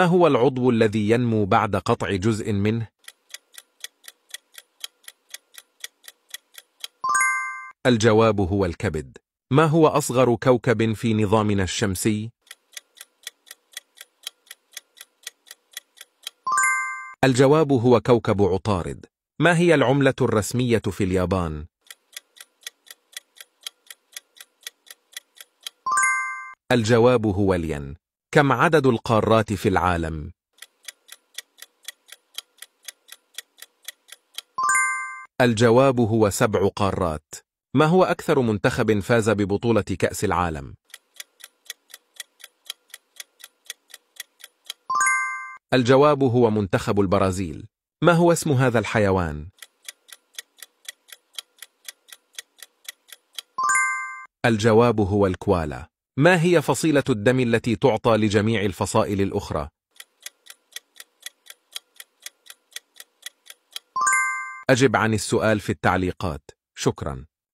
ما هو العضو الذي ينمو بعد قطع جزء منه؟ الجواب هو الكبد ما هو أصغر كوكب في نظامنا الشمسي؟ الجواب هو كوكب عطارد ما هي العملة الرسمية في اليابان؟ الجواب هو الين كم عدد القارات في العالم؟ الجواب هو سبع قارات ما هو أكثر منتخب فاز ببطولة كأس العالم؟ الجواب هو منتخب البرازيل ما هو اسم هذا الحيوان؟ الجواب هو الكوالا ما هي فصيلة الدم التي تعطى لجميع الفصائل الأخرى؟ أجب عن السؤال في التعليقات شكراً